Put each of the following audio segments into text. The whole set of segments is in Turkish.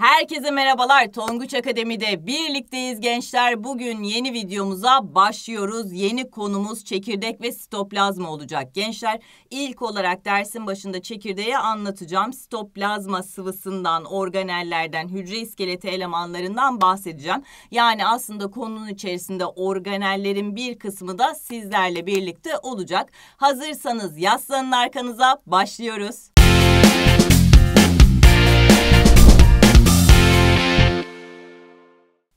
Herkese merhabalar. Tonguç Akademi'de birlikteyiz gençler. Bugün yeni videomuza başlıyoruz. Yeni konumuz çekirdek ve sitoplazma olacak. Gençler ilk olarak dersin başında çekirdeği anlatacağım. Sitoplazma sıvısından, organellerden, hücre iskeleti elemanlarından bahsedeceğim. Yani aslında konunun içerisinde organellerin bir kısmı da sizlerle birlikte olacak. Hazırsanız yaslanın arkanıza başlıyoruz.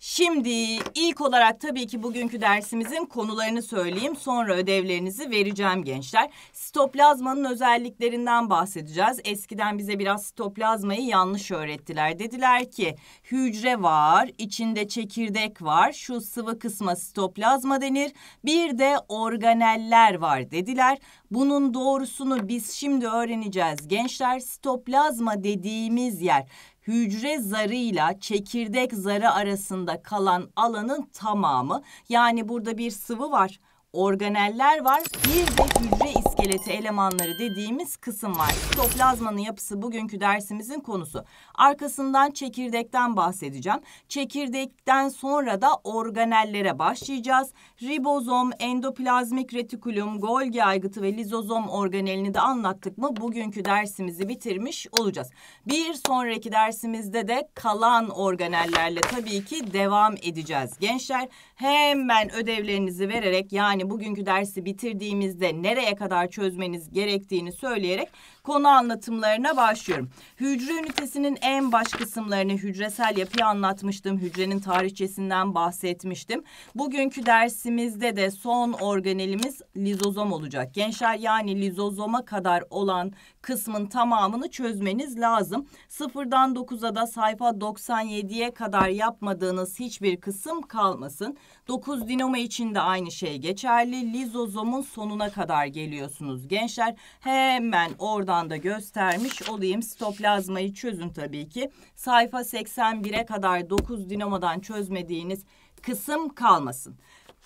Şimdi ilk olarak tabii ki bugünkü dersimizin konularını söyleyeyim. Sonra ödevlerinizi vereceğim gençler. Sitoplazmanın özelliklerinden bahsedeceğiz. Eskiden bize biraz sitoplazmayı yanlış öğrettiler. Dediler ki hücre var, içinde çekirdek var. Şu sıvı kısma sitoplazma denir. Bir de organeller var dediler. Bunun doğrusunu biz şimdi öğreneceğiz. Gençler sitoplazma dediğimiz yer hücre zarıyla çekirdek zarı arasında kalan alanın tamamı yani burada bir sıvı var organeller var bir de hücre iskeleti elemanları dediğimiz kısım var. Sitoplazmanın yapısı bugünkü dersimizin konusu. Arkasından çekirdekten bahsedeceğim. Çekirdekten sonra da organellere başlayacağız. Ribozom, endoplazmik retikulum, Golgi aygıtı ve lizozom organelini de anlattık mı bugünkü dersimizi bitirmiş olacağız. Bir sonraki dersimizde de kalan organellerle tabii ki devam edeceğiz. Gençler hemen ödevlerinizi vererek yani bugünkü dersi bitirdiğimizde nereye kadar çözmeniz gerektiğini söyleyerek konu anlatımlarına başlıyorum. Hücre ünitesinin en baş kısımlarını hücresel yapıyı anlatmıştım. Hücrenin tarihçesinden bahsetmiştim. Bugünkü dersimizde de son organelimiz lizozom olacak. Gençler yani lizozoma kadar olan kısmın tamamını çözmeniz lazım. Sıfırdan 9'a da sayfa 97'ye kadar yapmadığınız hiçbir kısım kalmasın. 9 dinamo için de aynı şey geçerli. Lizozomun sonuna kadar geliyorsunuz gençler. Hemen oradan da göstermiş olayım. Stoplazmayı çözün tabii ki. Sayfa 81'e kadar 9 dinamodan çözmediğiniz kısım kalmasın.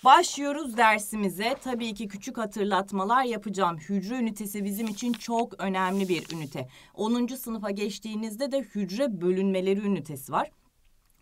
Başlıyoruz dersimize. Tabii ki küçük hatırlatmalar yapacağım. Hücre ünitesi bizim için çok önemli bir ünite. 10. sınıfa geçtiğinizde de hücre bölünmeleri ünitesi var.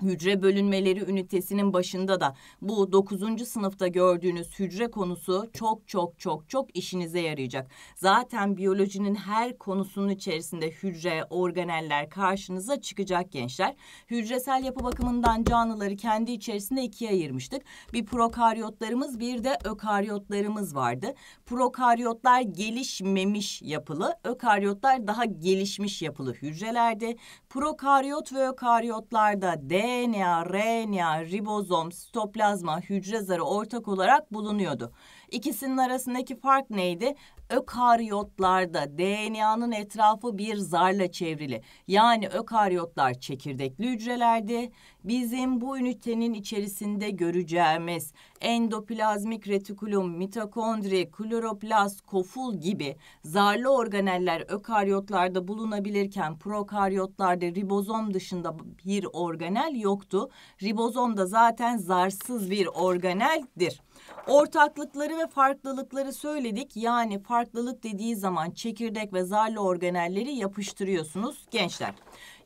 Hücre bölünmeleri ünitesinin başında da bu 9. sınıfta gördüğünüz hücre konusu çok çok çok çok işinize yarayacak. Zaten biyolojinin her konusunun içerisinde hücre, organeller karşınıza çıkacak gençler. Hücresel yapı bakımından canlıları kendi içerisinde ikiye ayırmıştık. Bir prokaryotlarımız bir de ökaryotlarımız vardı. Prokaryotlar gelişmemiş yapılı, ökaryotlar daha gelişmiş yapılı hücrelerdi. Prokaryot ve ökaryotlarda D DNA, RNA, ribozom, sitoplazma, hücre zarı ortak olarak bulunuyordu. İkisinin arasındaki fark neydi? Ökaryotlarda DNA'nın etrafı bir zarla çevrili. Yani ökaryotlar çekirdekli hücrelerdi. Bizim bu ünitenin içerisinde göreceğimiz endoplazmik retikulum, mitokondri, kloroplast, koful gibi zarlı organeller ökaryotlarda bulunabilirken prokaryotlarda ribozom dışında bir organel yoktu. Ribozom da zaten zarsız bir organeldir. Ortaklıkları ve farklılıkları söyledik. Yani farklılık dediği zaman çekirdek ve zarlı organelleri yapıştırıyorsunuz gençler.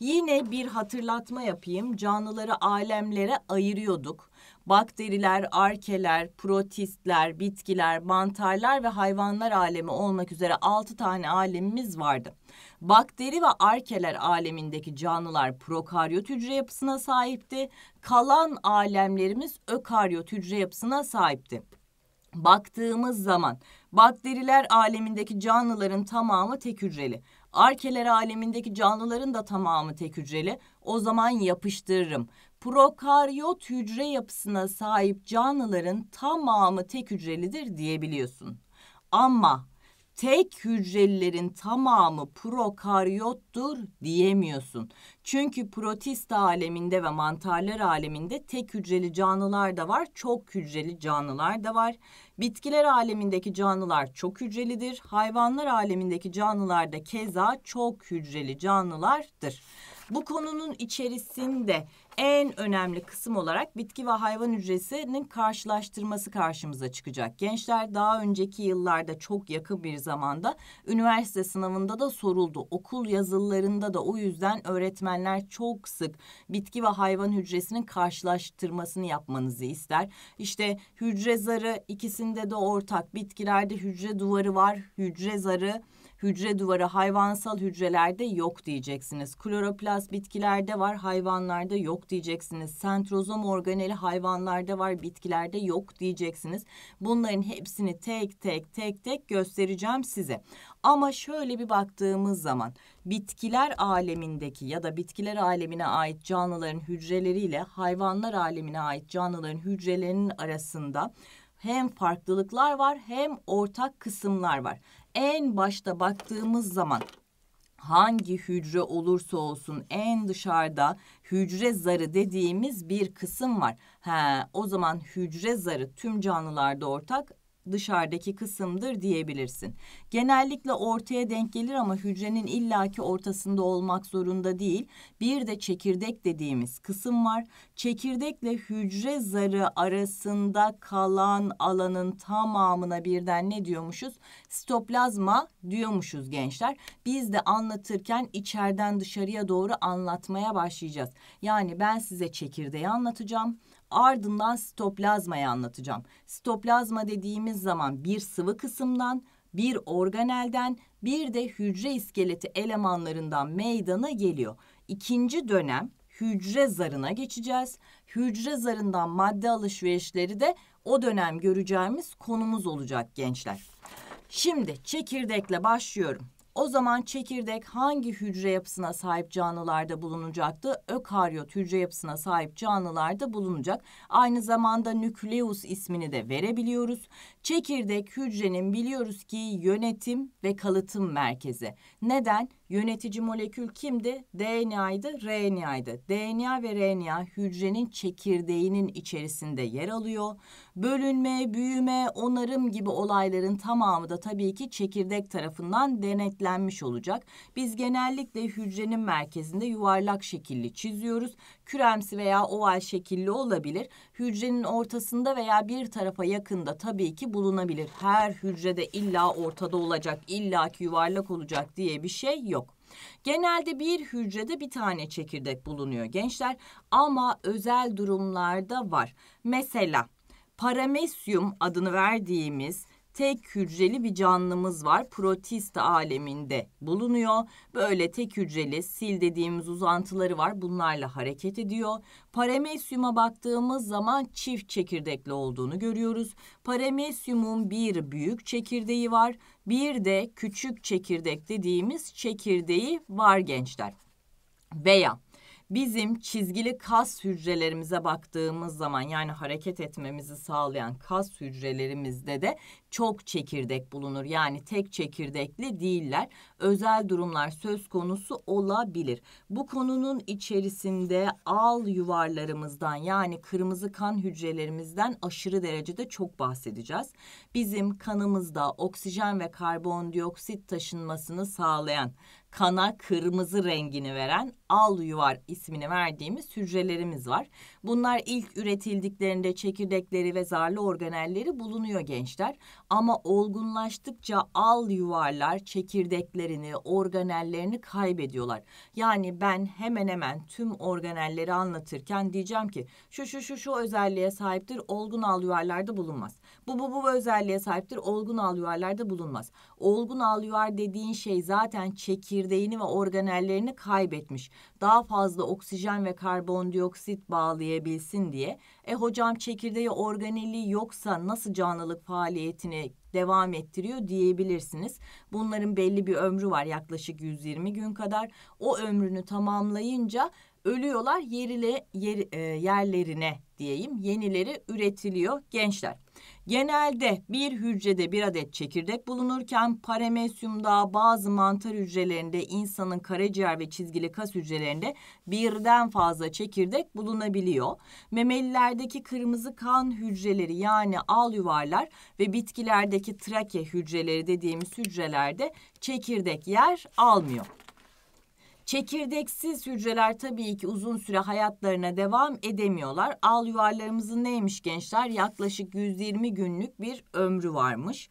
Yine bir hatırlatma yapayım. Canlıları alemlere ayırıyorduk. Bakteriler, arkeler, protistler, bitkiler, mantarlar ve hayvanlar alemi olmak üzere 6 tane alemimiz vardı. Bakteri ve arkeler alemindeki canlılar prokaryot hücre yapısına sahipti kalan alemlerimiz ökaryot hücre yapısına sahipti. Baktığımız zaman bakteriler alemindeki canlıların tamamı tek hücreli. Arkeler alemindeki canlıların da tamamı tek hücreli. O zaman yapıştırırım. Prokaryot hücre yapısına sahip canlıların tamamı tek hücrelidir diyebiliyorsun. Ama tek hücrelilerin tamamı prokaryottur diyemiyorsun. Çünkü protist aleminde ve mantarlar aleminde tek hücreli canlılar da var, çok hücreli canlılar da var. Bitkiler alemindeki canlılar çok hücrelidir. Hayvanlar alemindeki canlılar da keza çok hücreli canlılardır. Bu konunun içerisinde en önemli kısım olarak bitki ve hayvan hücresinin karşılaştırması karşımıza çıkacak. Gençler daha önceki yıllarda çok yakın bir zamanda üniversite sınavında da soruldu. Okul yazılarında da o yüzden öğretmenler çok sık bitki ve hayvan hücresinin karşılaştırmasını yapmanızı ister. İşte hücre zarı ikisinde de ortak. Bitkilerde hücre duvarı var, hücre zarı hücre duvarı hayvansal hücrelerde yok diyeceksiniz. Kloroplast bitkilerde var, hayvanlarda yok diyeceksiniz. Sentrozom organeli hayvanlarda var, bitkilerde yok diyeceksiniz. Bunların hepsini tek tek tek tek göstereceğim size. Ama şöyle bir baktığımız zaman bitkiler alemindeki ya da bitkiler alemine ait canlıların hücreleriyle hayvanlar alemine ait canlıların hücrelerinin arasında hem farklılıklar var hem ortak kısımlar var en başta baktığımız zaman hangi hücre olursa olsun en dışarıda hücre zarı dediğimiz bir kısım var. He, o zaman hücre zarı tüm canlılarda ortak dışarıdaki kısımdır diyebilirsin. Genellikle ortaya denk gelir ama hücrenin illaki ortasında olmak zorunda değil. Bir de çekirdek dediğimiz kısım var. Çekirdekle hücre zarı arasında kalan alanın tamamına birden ne diyormuşuz? Sitoplazma diyormuşuz gençler. Biz de anlatırken içeriden dışarıya doğru anlatmaya başlayacağız. Yani ben size çekirdeği anlatacağım Ardından sitoplazmayı anlatacağım. Sitoplazma dediğimiz zaman bir sıvı kısımdan, bir organelden, bir de hücre iskeleti elemanlarından meydana geliyor. İkinci dönem hücre zarına geçeceğiz. Hücre zarından madde alışverişleri de o dönem göreceğimiz konumuz olacak gençler. Şimdi çekirdekle başlıyorum. O zaman çekirdek hangi hücre yapısına sahip canlılarda bulunacaktı? Ökaryot hücre yapısına sahip canlılarda bulunacak. Aynı zamanda nükleus ismini de verebiliyoruz. Çekirdek hücrenin biliyoruz ki yönetim ve kalıtım merkezi. Neden? Yönetici molekül kimdi? DNA'ydı, RNA'ydı. DNA ve RNA hücrenin çekirdeğinin içerisinde yer alıyor. Bölünme, büyüme, onarım gibi olayların tamamı da tabii ki çekirdek tarafından denetlenmiş olacak. Biz genellikle hücrenin merkezinde yuvarlak şekilli çiziyoruz küremsi veya oval şekilli olabilir. Hücrenin ortasında veya bir tarafa yakında tabii ki bulunabilir. Her hücrede illa ortada olacak, illaki yuvarlak olacak diye bir şey yok. Genelde bir hücrede bir tane çekirdek bulunuyor gençler ama özel durumlarda var. Mesela paramesyum adını verdiğimiz tek hücreli bir canlımız var. Protist aleminde bulunuyor. Böyle tek hücreli sil dediğimiz uzantıları var. Bunlarla hareket ediyor. Paramesyuma baktığımız zaman çift çekirdekli olduğunu görüyoruz. Paramesyumun bir büyük çekirdeği var. Bir de küçük çekirdek dediğimiz çekirdeği var gençler. Veya bizim çizgili kas hücrelerimize baktığımız zaman yani hareket etmemizi sağlayan kas hücrelerimizde de çok çekirdek bulunur. Yani tek çekirdekli değiller. Özel durumlar söz konusu olabilir. Bu konunun içerisinde al yuvarlarımızdan yani kırmızı kan hücrelerimizden aşırı derecede çok bahsedeceğiz. Bizim kanımızda oksijen ve karbondioksit taşınmasını sağlayan kana kırmızı rengini veren al yuvar ismini verdiğimiz hücrelerimiz var. Bunlar ilk üretildiklerinde çekirdekleri ve zarlı organelleri bulunuyor gençler. Ama olgunlaştıkça al yuvarlar çekirdeklerini, organellerini kaybediyorlar. Yani ben hemen hemen tüm organelleri anlatırken diyeceğim ki şu şu şu şu özelliğe sahiptir olgun al yuvarlarda bulunmaz. Bu bu bu özelliğe sahiptir. Olgun alüvarlarda bulunmaz. Olgun alüvar dediğin şey zaten çekirdeğini ve organellerini kaybetmiş. Daha fazla oksijen ve karbondioksit bağlayabilsin diye. E hocam çekirdeği organeli yoksa nasıl canlılık faaliyetini devam ettiriyor diyebilirsiniz. Bunların belli bir ömrü var yaklaşık 120 gün kadar. O ömrünü tamamlayınca ölüyorlar yerile, yer, e, yerlerine diyeyim yenileri üretiliyor gençler. Genelde bir hücrede bir adet çekirdek bulunurken paramesyumda bazı mantar hücrelerinde insanın karaciğer ve çizgili kas hücrelerinde birden fazla çekirdek bulunabiliyor. Memelilerdeki kırmızı kan hücreleri yani al yuvarlar ve bitkilerdeki trake hücreleri dediğimiz hücrelerde çekirdek yer almıyor. Çekirdeksiz hücreler tabii ki uzun süre hayatlarına devam edemiyorlar. Al yuvarlarımızın neymiş gençler? Yaklaşık 120 günlük bir ömrü varmış.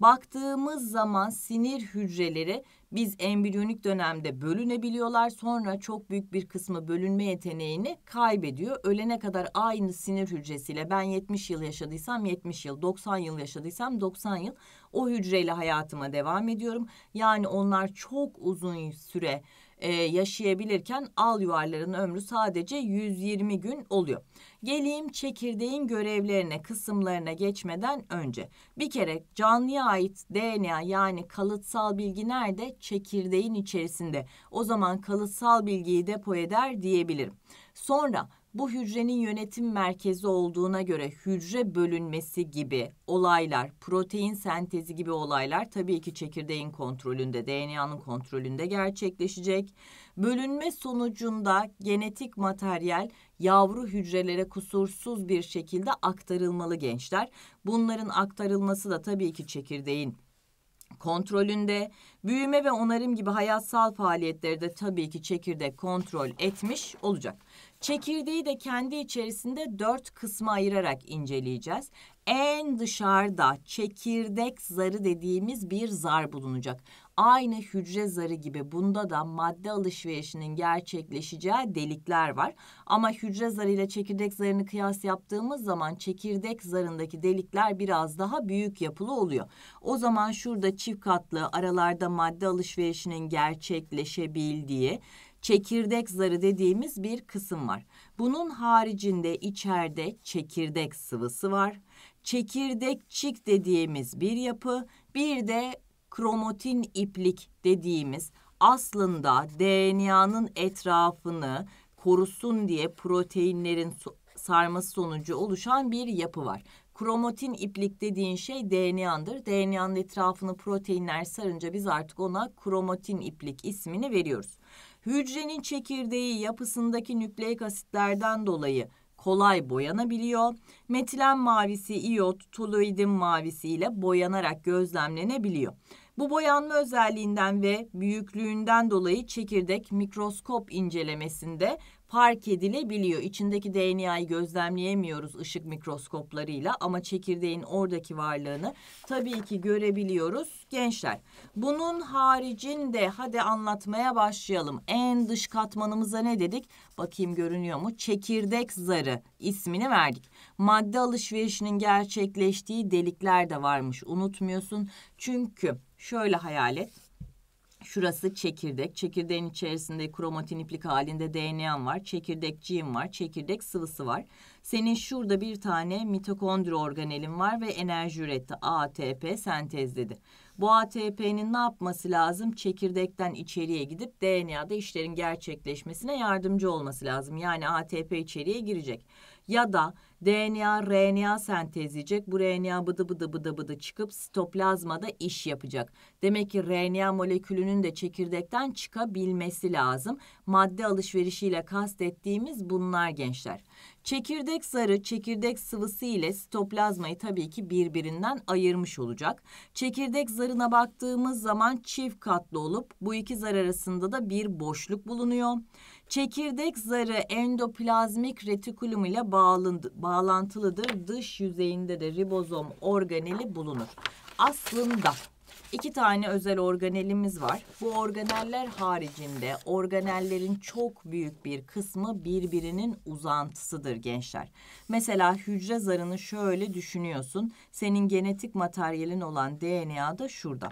Baktığımız zaman sinir hücreleri biz embriyonik dönemde bölünebiliyorlar. Sonra çok büyük bir kısmı bölünme yeteneğini kaybediyor. Ölene kadar aynı sinir hücresiyle ben 70 yıl yaşadıysam 70 yıl, 90 yıl yaşadıysam 90 yıl o hücreyle hayatıma devam ediyorum. Yani onlar çok uzun süre e, yaşayabilirken al yuvarların ömrü sadece 120 gün oluyor. Geleyim çekirdeğin görevlerine, kısımlarına geçmeden önce. Bir kere canlıya ait DNA yani kalıtsal bilgi nerede? Çekirdeğin içerisinde. O zaman kalıtsal bilgiyi depo eder diyebilirim. Sonra bu hücrenin yönetim merkezi olduğuna göre hücre bölünmesi gibi olaylar, protein sentezi gibi olaylar tabii ki çekirdeğin kontrolünde, DNA'nın kontrolünde gerçekleşecek. Bölünme sonucunda genetik materyal yavru hücrelere kusursuz bir şekilde aktarılmalı gençler. Bunların aktarılması da tabii ki çekirdeğin kontrolünde büyüme ve onarım gibi hayatsal faaliyetleri de tabii ki çekirdek kontrol etmiş olacak. Çekirdeği de kendi içerisinde dört kısma ayırarak inceleyeceğiz. En dışarıda çekirdek zarı dediğimiz bir zar bulunacak. Aynı hücre zarı gibi bunda da madde alışverişinin gerçekleşeceği delikler var. Ama hücre zarı ile çekirdek zarını kıyas yaptığımız zaman çekirdek zarındaki delikler biraz daha büyük yapılı oluyor. O zaman şurada çift katlı aralarda madde alışverişinin gerçekleşebildiği çekirdek zarı dediğimiz bir kısım var. Bunun haricinde içeride çekirdek sıvısı var. çekirdek çik dediğimiz bir yapı, bir de kromatin iplik dediğimiz aslında DNA'nın etrafını korusun diye proteinlerin sarması sonucu oluşan bir yapı var. Kromatin iplik dediğin şey DNA'dır. DNA'nın etrafını proteinler sarınca biz artık ona kromatin iplik ismini veriyoruz hücrenin çekirdeği yapısındaki nükleik asitlerden dolayı kolay boyanabiliyor. Metilen mavisi iot toluidin mavisi ile boyanarak gözlemlenebiliyor. Bu boyanma özelliğinden ve büyüklüğünden dolayı çekirdek mikroskop incelemesinde fark edilebiliyor. İçindeki DNA'yı gözlemleyemiyoruz ışık mikroskoplarıyla ama çekirdeğin oradaki varlığını tabii ki görebiliyoruz gençler. Bunun haricinde hadi anlatmaya başlayalım. En dış katmanımıza ne dedik? Bakayım görünüyor mu? Çekirdek zarı ismini verdik. Madde alışverişinin gerçekleştiği delikler de varmış. Unutmuyorsun. Çünkü şöyle hayal et. Şurası çekirdek. Çekirdeğin içerisinde kromatin iplik halinde DNA'm var. çekirdek Çekirdekciğim var. Çekirdek sıvısı var. Senin şurada bir tane mitokondri organelin var ve enerji üretti. ATP sentezledi. Bu ATP'nin ne yapması lazım? Çekirdekten içeriye gidip DNA'da işlerin gerçekleşmesine yardımcı olması lazım. Yani ATP içeriye girecek ya da DNA, RNA sentezleyecek. Bu RNA bıdı bıdı bıdı bıdı çıkıp sitoplazmada iş yapacak. Demek ki RNA molekülünün de çekirdekten çıkabilmesi lazım. Madde alışverişiyle kastettiğimiz bunlar gençler. Çekirdek zarı, çekirdek sıvısı ile sitoplazmayı tabii ki birbirinden ayırmış olacak. Çekirdek zarına baktığımız zaman çift katlı olup bu iki zar arasında da bir boşluk bulunuyor. Çekirdek zarı endoplazmik retikulum ile bağlantılıdır. Dış yüzeyinde de ribozom organeli bulunur. Aslında iki tane özel organelimiz var. Bu organeller haricinde organellerin çok büyük bir kısmı birbirinin uzantısıdır gençler. Mesela hücre zarını şöyle düşünüyorsun. Senin genetik materyalin olan DNA da şurada.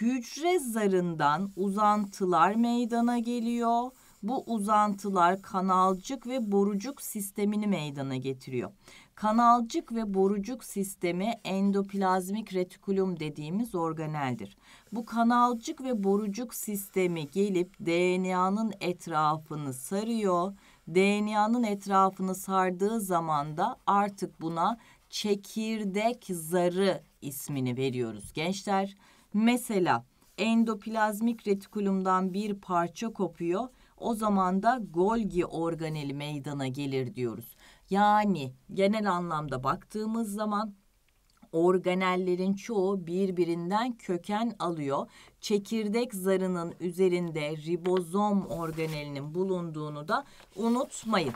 Hücre zarından uzantılar meydana geliyor bu uzantılar kanalcık ve borucuk sistemini meydana getiriyor. Kanalcık ve borucuk sistemi endoplazmik retikulum dediğimiz organeldir. Bu kanalcık ve borucuk sistemi gelip DNA'nın etrafını sarıyor. DNA'nın etrafını sardığı zaman da artık buna çekirdek zarı ismini veriyoruz gençler. Mesela endoplazmik retikulumdan bir parça kopuyor o zaman da Golgi organeli meydana gelir diyoruz. Yani genel anlamda baktığımız zaman organellerin çoğu birbirinden köken alıyor. Çekirdek zarının üzerinde ribozom organelinin bulunduğunu da unutmayın.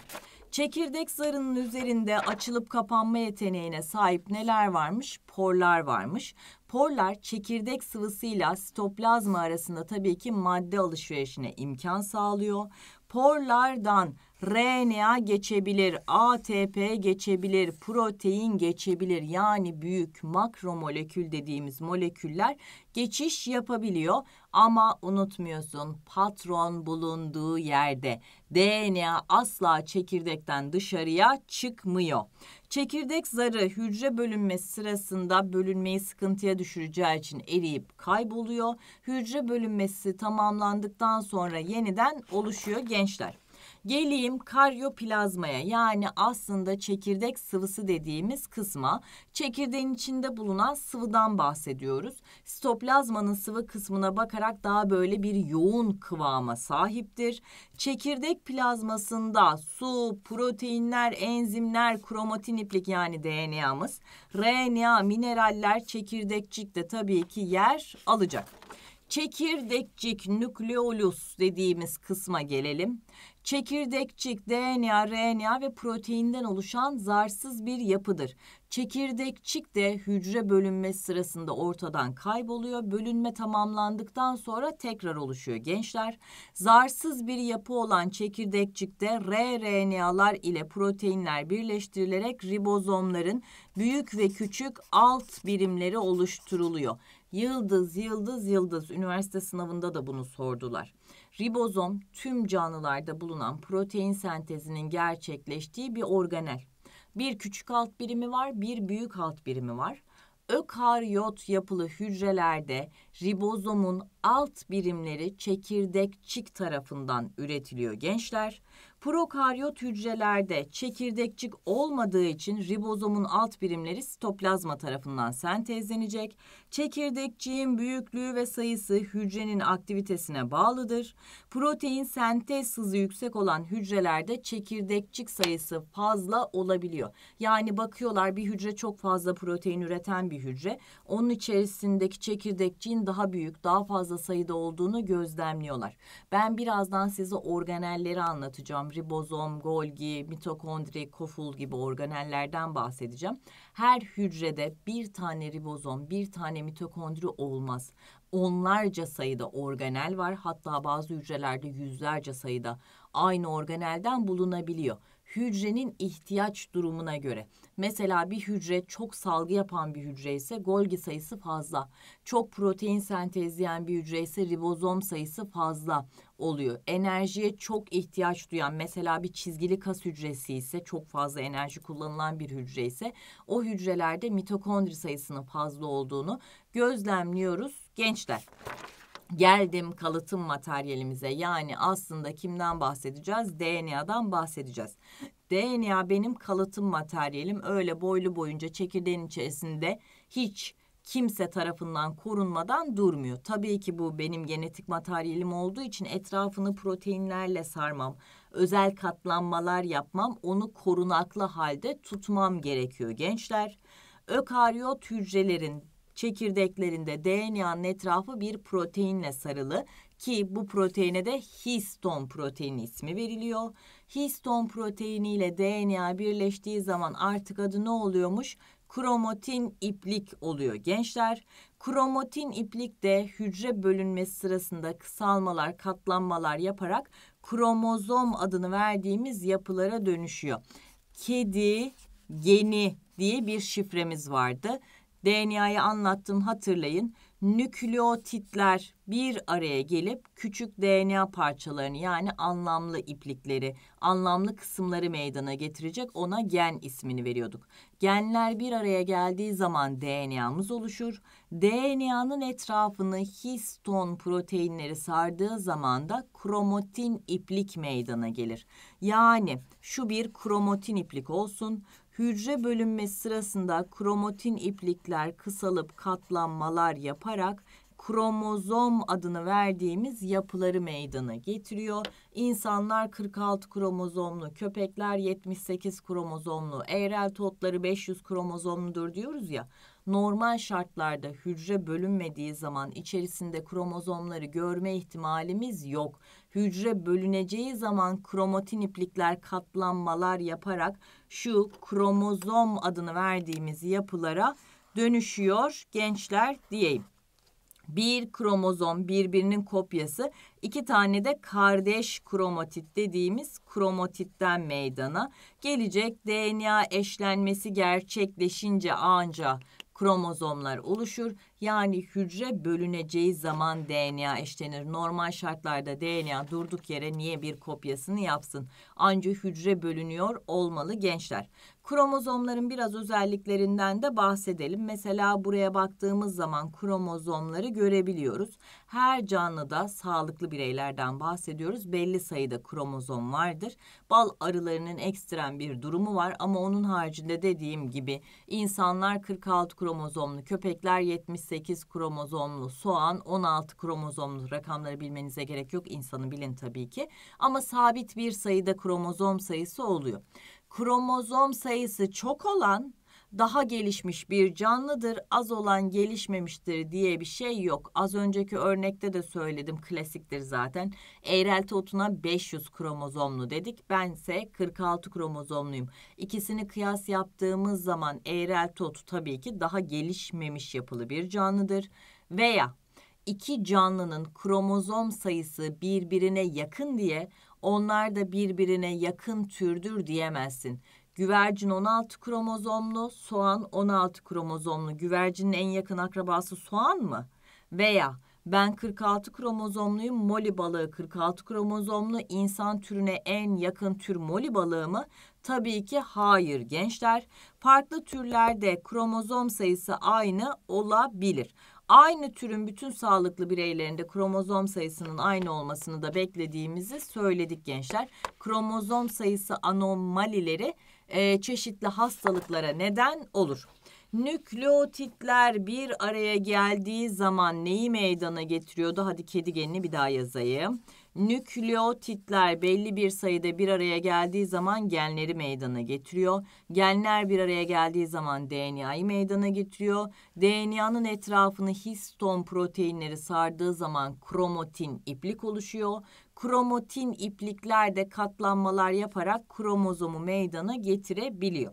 Çekirdek zarının üzerinde açılıp kapanma yeteneğine sahip neler varmış? Porlar varmış. Porlar çekirdek sıvısıyla sitoplazma arasında tabii ki madde alışverişine imkan sağlıyor. Porlardan RNA geçebilir, ATP geçebilir, protein geçebilir. Yani büyük makromolekül dediğimiz moleküller geçiş yapabiliyor ama unutmuyorsun patron bulunduğu yerde DNA asla çekirdekten dışarıya çıkmıyor. Çekirdek zarı hücre bölünmesi sırasında bölünmeyi sıkıntıya düşüreceği için eriyip kayboluyor. Hücre bölünmesi tamamlandıktan sonra yeniden oluşuyor gençler. Geleyim karyoplazmaya yani aslında çekirdek sıvısı dediğimiz kısma çekirdeğin içinde bulunan sıvıdan bahsediyoruz. Sitoplazmanın sıvı kısmına bakarak daha böyle bir yoğun kıvama sahiptir. Çekirdek plazmasında su, proteinler, enzimler, kromatin iplik yani DNA'mız, RNA, mineraller, çekirdekçik de tabii ki yer alacak. Çekirdekçik nükleolus dediğimiz kısma gelelim. Çekirdekçik DNA, RNA ve proteinden oluşan zarsız bir yapıdır. Çekirdekçik de hücre bölünmesi sırasında ortadan kayboluyor. Bölünme tamamlandıktan sonra tekrar oluşuyor gençler. Zarsız bir yapı olan çekirdekçikte rRNA'lar ile proteinler birleştirilerek ribozomların büyük ve küçük alt birimleri oluşturuluyor. Yıldız, yıldız, yıldız. Üniversite sınavında da bunu sordular. Ribozom tüm canlılarda bulunan protein sentezinin gerçekleştiği bir organel. Bir küçük alt birimi var, bir büyük alt birimi var. Ökaryot yapılı hücrelerde ribozomun alt birimleri çekirdekçik tarafından üretiliyor gençler. Prokaryot hücrelerde çekirdekçik olmadığı için ribozomun alt birimleri sitoplazma tarafından sentezlenecek. Çekirdekçiğin büyüklüğü ve sayısı hücrenin aktivitesine bağlıdır. Protein sentez hızı yüksek olan hücrelerde çekirdekçik sayısı fazla olabiliyor. Yani bakıyorlar bir hücre çok fazla protein üreten bir hücre. Onun içerisindeki çekirdekçiğin daha büyük, daha fazla sayıda olduğunu gözlemliyorlar. Ben birazdan size organelleri anlatacağım ribozom, Golgi, mitokondri, koful gibi organellerden bahsedeceğim. Her hücrede bir tane ribozom, bir tane mitokondri olmaz. Onlarca sayıda organel var. Hatta bazı hücrelerde yüzlerce sayıda aynı organelden bulunabiliyor hücrenin ihtiyaç durumuna göre. Mesela bir hücre çok salgı yapan bir hücre ise Golgi sayısı fazla. Çok protein sentezleyen bir hücre ise ribozom sayısı fazla oluyor. Enerjiye çok ihtiyaç duyan mesela bir çizgili kas hücresi ise çok fazla enerji kullanılan bir hücre ise o hücrelerde mitokondri sayısının fazla olduğunu gözlemliyoruz gençler. Geldim kalıtım materyalimize yani aslında kimden bahsedeceğiz? DNA'dan bahsedeceğiz. DNA benim kalıtım materyalim öyle boylu boyunca çekirdeğin içerisinde hiç kimse tarafından korunmadan durmuyor. Tabii ki bu benim genetik materyalim olduğu için etrafını proteinlerle sarmam, özel katlanmalar yapmam, onu korunaklı halde tutmam gerekiyor gençler. Ökaryot hücrelerin çekirdeklerinde DNA'nın etrafı bir proteinle sarılı ki bu proteine de histon proteini ismi veriliyor. Histon proteini ile DNA birleştiği zaman artık adı ne oluyormuş? Kromatin iplik oluyor gençler. Kromatin iplik de hücre bölünmesi sırasında kısalmalar, katlanmalar yaparak kromozom adını verdiğimiz yapılara dönüşüyor. Kedi geni diye bir şifremiz vardı. DNA'yı anlattım hatırlayın. Nükleotitler bir araya gelip küçük DNA parçalarını yani anlamlı iplikleri, anlamlı kısımları meydana getirecek ona gen ismini veriyorduk. Genler bir araya geldiği zaman DNA'mız oluşur DNA'nın etrafını histon proteinleri sardığı zaman da kromatin iplik meydana gelir. Yani şu bir kromatin iplik olsun. Hücre bölünmesi sırasında kromatin iplikler kısalıp katlanmalar yaparak kromozom adını verdiğimiz yapıları meydana getiriyor. İnsanlar 46 kromozomlu, köpekler 78 kromozomlu, eğrel totları 500 kromozomludur diyoruz ya normal şartlarda hücre bölünmediği zaman içerisinde kromozomları görme ihtimalimiz yok. Hücre bölüneceği zaman kromatin iplikler katlanmalar yaparak şu kromozom adını verdiğimiz yapılara dönüşüyor gençler diyeyim. Bir kromozom birbirinin kopyası, iki tane de kardeş kromatit dediğimiz kromatitten meydana gelecek. DNA eşlenmesi gerçekleşince anca kromozomlar oluşur. Yani hücre bölüneceği zaman DNA eşlenir. Normal şartlarda DNA durduk yere niye bir kopyasını yapsın? Anca hücre bölünüyor olmalı gençler. Kromozomların biraz özelliklerinden de bahsedelim. Mesela buraya baktığımız zaman kromozomları görebiliyoruz. Her canlıda sağlıklı bireylerden bahsediyoruz. Belli sayıda kromozom vardır. Bal arılarının ekstrem bir durumu var ama onun haricinde dediğim gibi insanlar 46 kromozomlu, köpekler 78 kromozomlu, soğan 16 kromozomlu rakamları bilmenize gerek yok. İnsanı bilin tabii ki. Ama sabit bir sayıda kromozom sayısı oluyor kromozom sayısı çok olan daha gelişmiş bir canlıdır, az olan gelişmemiştir diye bir şey yok. Az önceki örnekte de söyledim, klasiktir zaten. Eğrelti otuna 500 kromozomlu dedik, bense 46 kromozomluyum. İkisini kıyas yaptığımız zaman eğrelti otu tabii ki daha gelişmemiş yapılı bir canlıdır. Veya iki canlının kromozom sayısı birbirine yakın diye onlar da birbirine yakın türdür diyemezsin. Güvercin 16 kromozomlu, soğan 16 kromozomlu. Güvercinin en yakın akrabası soğan mı? Veya ben 46 kromozomluyum, moli balığı 46 kromozomlu, insan türüne en yakın tür moli balığı mı? Tabii ki hayır gençler. Farklı türlerde kromozom sayısı aynı olabilir aynı türün bütün sağlıklı bireylerinde kromozom sayısının aynı olmasını da beklediğimizi söyledik gençler. Kromozom sayısı anomalileri e, çeşitli hastalıklara neden olur. Nükleotitler bir araya geldiği zaman neyi meydana getiriyordu? Hadi kedi genini bir daha yazayım. Nükleotitler belli bir sayıda bir araya geldiği zaman genleri meydana getiriyor. Genler bir araya geldiği zaman DNA'yı meydana getiriyor. DNA'nın etrafını histon proteinleri sardığı zaman kromatin iplik oluşuyor. Kromatin ipliklerde katlanmalar yaparak kromozomu meydana getirebiliyor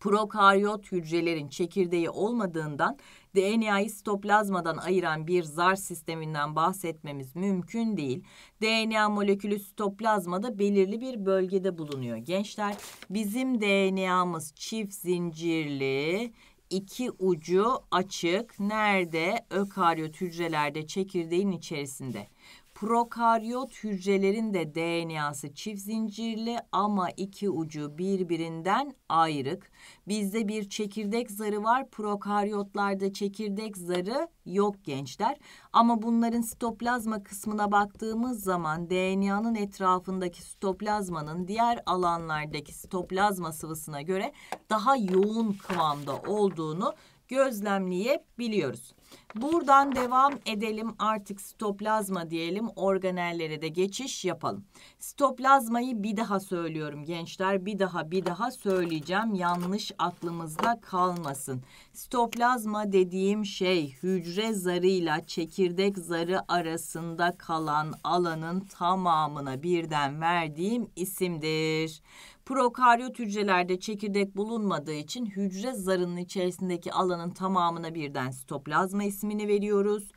prokaryot hücrelerin çekirdeği olmadığından DNA'yı sitoplazmadan ayıran bir zar sisteminden bahsetmemiz mümkün değil. DNA molekülü sitoplazmada belirli bir bölgede bulunuyor. Gençler bizim DNA'mız çift zincirli iki ucu açık. Nerede? Ökaryot hücrelerde çekirdeğin içerisinde. Prokaryot hücrelerin de DNA'sı çift zincirli ama iki ucu birbirinden ayrık. Bizde bir çekirdek zarı var. Prokaryotlarda çekirdek zarı yok gençler. Ama bunların sitoplazma kısmına baktığımız zaman DNA'nın etrafındaki sitoplazmanın diğer alanlardaki sitoplazma sıvısına göre daha yoğun kıvamda olduğunu gözlemleyebiliyoruz. Buradan devam edelim artık stoplazma diyelim organellere de geçiş yapalım. Stoplazmayı bir daha söylüyorum gençler bir daha bir daha söyleyeceğim yanlış aklımızda kalmasın. Stoplazma dediğim şey hücre zarıyla çekirdek zarı arasında kalan alanın tamamına birden verdiğim isimdir. Prokaryot hücrelerde çekirdek bulunmadığı için hücre zarının içerisindeki alanın tamamına birden sitoplazma ismini veriyoruz.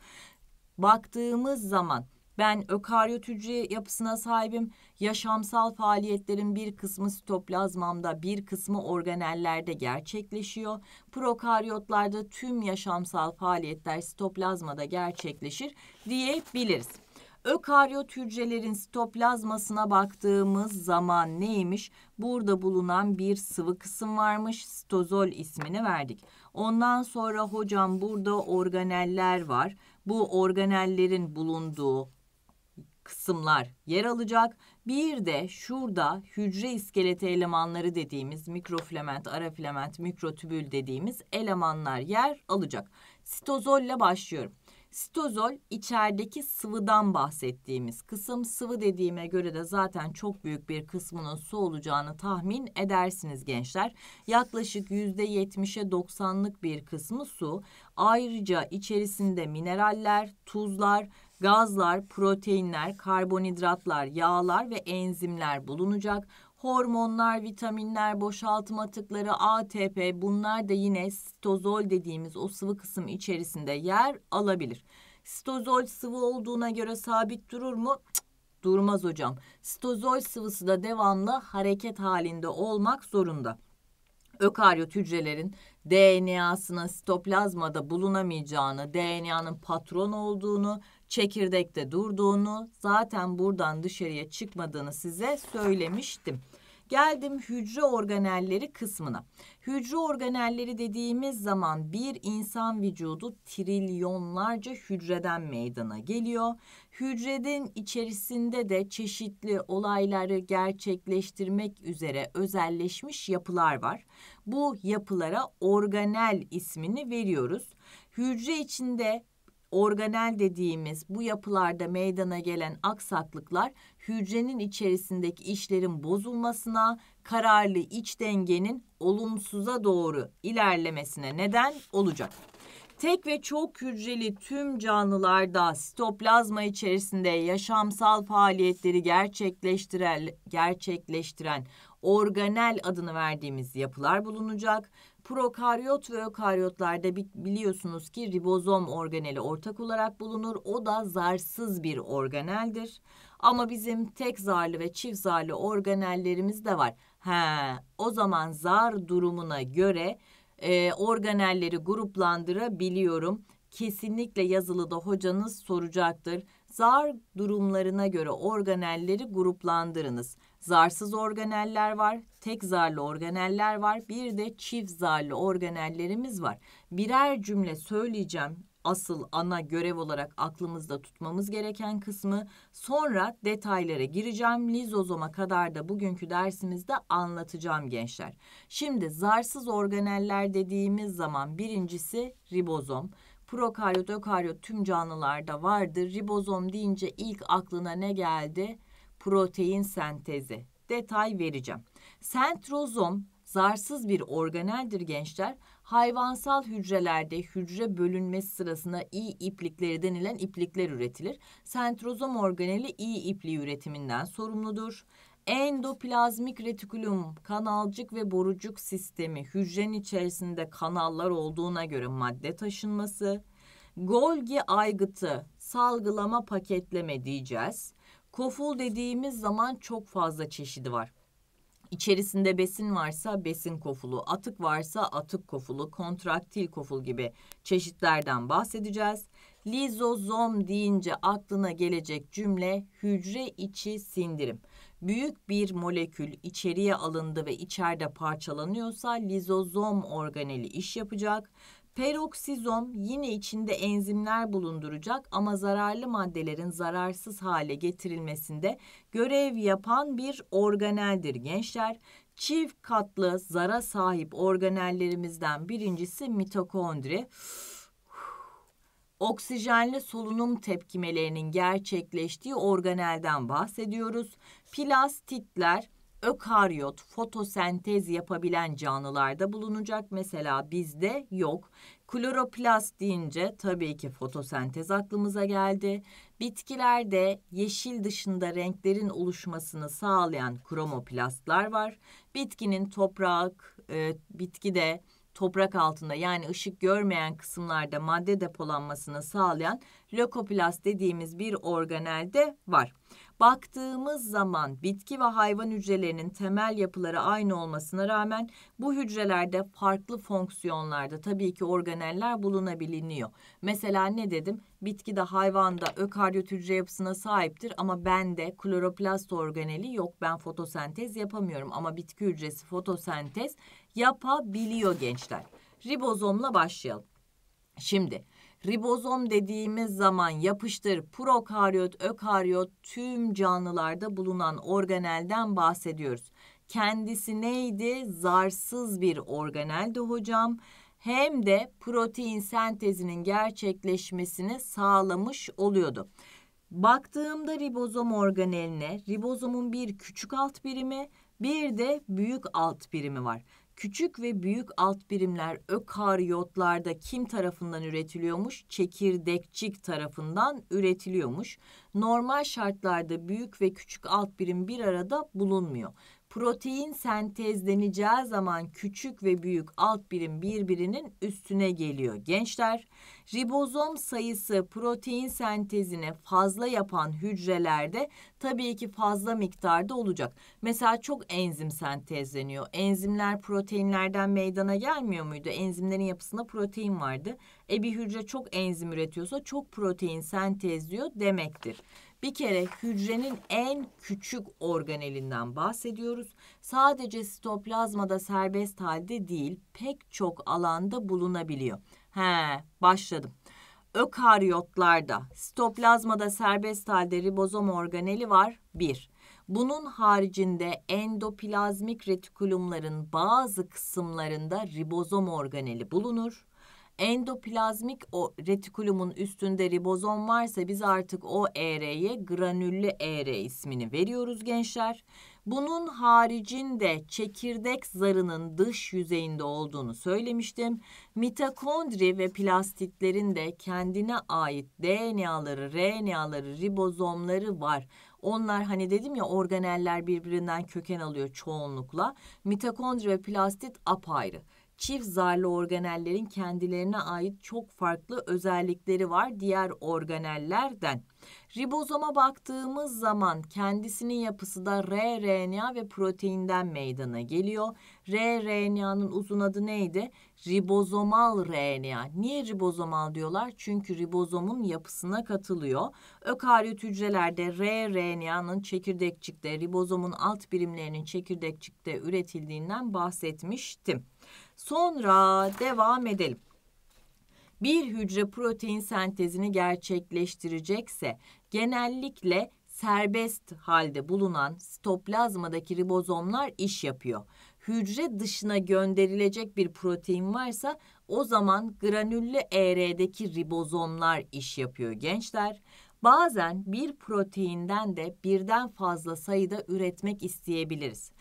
Baktığımız zaman ben ökaryot hücre yapısına sahibim. Yaşamsal faaliyetlerin bir kısmı sitoplazmamda, bir kısmı organellerde gerçekleşiyor. Prokaryotlarda tüm yaşamsal faaliyetler sitoplazmada gerçekleşir diyebiliriz. Ökaryot hücrelerin sitoplazmasına baktığımız zaman neymiş? Burada bulunan bir sıvı kısım varmış. Stozol ismini verdik. Ondan sonra hocam burada organeller var. Bu organellerin bulunduğu kısımlar yer alacak. Bir de şurada hücre iskeleti elemanları dediğimiz mikrofilament, arafilament, mikrotübül dediğimiz elemanlar yer alacak. Sitozolle başlıyorum. Sitozol içerideki sıvıdan bahsettiğimiz kısım. Sıvı dediğime göre de zaten çok büyük bir kısmının su olacağını tahmin edersiniz gençler. Yaklaşık yüzde yetmişe doksanlık bir kısmı su. Ayrıca içerisinde mineraller, tuzlar, gazlar, proteinler, karbonhidratlar, yağlar ve enzimler bulunacak. Hormonlar, vitaminler, boşaltım atıkları, ATP bunlar da yine sitozol dediğimiz o sıvı kısım içerisinde yer alabilir. Sitozol sıvı olduğuna göre sabit durur mu? Cık, durmaz hocam. Sitozol sıvısı da devamlı hareket halinde olmak zorunda ökaryot hücrelerin DNA'sının sitoplazmada bulunamayacağını, DNA'nın patron olduğunu, çekirdekte durduğunu, zaten buradan dışarıya çıkmadığını size söylemiştim. Geldim hücre organelleri kısmına. Hücre organelleri dediğimiz zaman bir insan vücudu trilyonlarca hücreden meydana geliyor. Hücrenin içerisinde de çeşitli olayları gerçekleştirmek üzere özelleşmiş yapılar var. Bu yapılara organel ismini veriyoruz. Hücre içinde organel dediğimiz bu yapılarda meydana gelen aksaklıklar hücrenin içerisindeki işlerin bozulmasına, kararlı iç dengenin olumsuza doğru ilerlemesine neden olacak. Tek ve çok hücreli tüm canlılarda sitoplazma içerisinde yaşamsal faaliyetleri gerçekleştiren, gerçekleştiren organel adını verdiğimiz yapılar bulunacak. Prokaryot ve ökaryotlarda biliyorsunuz ki ribozom organeli ortak olarak bulunur. O da zarsız bir organeldir. Ama bizim tek zarlı ve çift zarlı organellerimiz de var. He, o zaman zar durumuna göre e, organelleri gruplandırabiliyorum. Kesinlikle yazılıda hocanız soracaktır. Zar durumlarına göre organelleri gruplandırınız zarsız organeller var, tek zarlı organeller var, bir de çift zarlı organellerimiz var. Birer cümle söyleyeceğim asıl ana görev olarak aklımızda tutmamız gereken kısmı. Sonra detaylara gireceğim. Lizozoma kadar da bugünkü dersimizde anlatacağım gençler. Şimdi zarsız organeller dediğimiz zaman birincisi ribozom. Prokaryot, ökaryot tüm canlılarda vardır. Ribozom deyince ilk aklına ne geldi? protein sentezi. Detay vereceğim. Sentrozom zarsız bir organeldir gençler. Hayvansal hücrelerde hücre bölünmesi sırasında iyi iplikleri denilen iplikler üretilir. Sentrozom organeli iyi ipliği üretiminden sorumludur. Endoplazmik retikulum, kanalcık ve borucuk sistemi hücrenin içerisinde kanallar olduğuna göre madde taşınması. Golgi aygıtı, salgılama paketleme diyeceğiz. Koful dediğimiz zaman çok fazla çeşidi var. İçerisinde besin varsa besin kofulu, atık varsa atık kofulu, kontraktil koful gibi çeşitlerden bahsedeceğiz. Lizozom deyince aklına gelecek cümle hücre içi sindirim. Büyük bir molekül içeriye alındı ve içeride parçalanıyorsa lizozom organeli iş yapacak Peroksizom yine içinde enzimler bulunduracak ama zararlı maddelerin zararsız hale getirilmesinde görev yapan bir organeldir gençler. Çift katlı zara sahip organellerimizden birincisi mitokondri. Oksijenli solunum tepkimelerinin gerçekleştiği organelden bahsediyoruz. Plastitler ökaryot, fotosentez yapabilen canlılarda bulunacak. Mesela bizde yok. Kloroplast deyince tabii ki fotosentez aklımıza geldi. Bitkilerde yeşil dışında renklerin oluşmasını sağlayan kromoplastlar var. Bitkinin toprak, e, bitkide toprak altında yani ışık görmeyen kısımlarda madde depolanmasını sağlayan lökoplast dediğimiz bir organelde var. Baktığımız zaman bitki ve hayvan hücrelerinin temel yapıları aynı olmasına rağmen bu hücrelerde farklı fonksiyonlarda tabii ki organeller bulunabiliniyor. Mesela ne dedim? Bitki Bitkide, hayvanda ökaryot hücre yapısına sahiptir ama bende kloroplast organeli yok. Ben fotosentez yapamıyorum ama bitki hücresi fotosentez yapabiliyor gençler. Ribozomla başlayalım. Şimdi Ribozom dediğimiz zaman yapıştır, prokaryot, ökaryot tüm canlılarda bulunan organelden bahsediyoruz. Kendisi neydi? Zarsız bir organeldi hocam. Hem de protein sentezinin gerçekleşmesini sağlamış oluyordu. Baktığımda ribozom organeline ribozomun bir küçük alt birimi bir de büyük alt birimi var. Küçük ve büyük alt birimler ökaryotlarda kim tarafından üretiliyormuş? Çekirdekçik tarafından üretiliyormuş. Normal şartlarda büyük ve küçük alt birim bir arada bulunmuyor protein sentezleneceği zaman küçük ve büyük alt birim birbirinin üstüne geliyor. Gençler ribozom sayısı protein sentezini fazla yapan hücrelerde tabii ki fazla miktarda olacak. Mesela çok enzim sentezleniyor. Enzimler proteinlerden meydana gelmiyor muydu? Enzimlerin yapısında protein vardı. E bir hücre çok enzim üretiyorsa çok protein sentezliyor demektir. Bir kere hücrenin en küçük organelinden bahsediyoruz. Sadece sitoplazmada serbest halde değil, pek çok alanda bulunabiliyor. He, başladım. Ökaryotlarda sitoplazmada serbest halde ribozom organeli var Bir. Bunun haricinde endoplazmik retikulumların bazı kısımlarında ribozom organeli bulunur. Endoplazmik o retikulumun üstünde ribozom varsa biz artık o ER'ye granüllü ER ismini veriyoruz gençler. Bunun haricinde çekirdek zarının dış yüzeyinde olduğunu söylemiştim. Mitokondri ve plastitlerin de kendine ait DNA'ları, RNA'ları, ribozomları var. Onlar hani dedim ya organeller birbirinden köken alıyor çoğunlukla. Mitokondri ve plastit apayrı çift zarlı organellerin kendilerine ait çok farklı özellikleri var diğer organellerden. Ribozoma baktığımız zaman kendisinin yapısı da rRNA ve proteinden meydana geliyor. rRNA'nın uzun adı neydi? Ribozomal RNA. Niye ribozomal diyorlar? Çünkü ribozomun yapısına katılıyor. Ökaryot hücrelerde rRNA'nın çekirdekçikte, ribozomun alt birimlerinin çekirdekçikte üretildiğinden bahsetmiştim. Sonra devam edelim. Bir hücre protein sentezini gerçekleştirecekse genellikle serbest halde bulunan sitoplazmadaki ribozomlar iş yapıyor. Hücre dışına gönderilecek bir protein varsa o zaman granüllü ER'deki ribozomlar iş yapıyor gençler. Bazen bir proteinden de birden fazla sayıda üretmek isteyebiliriz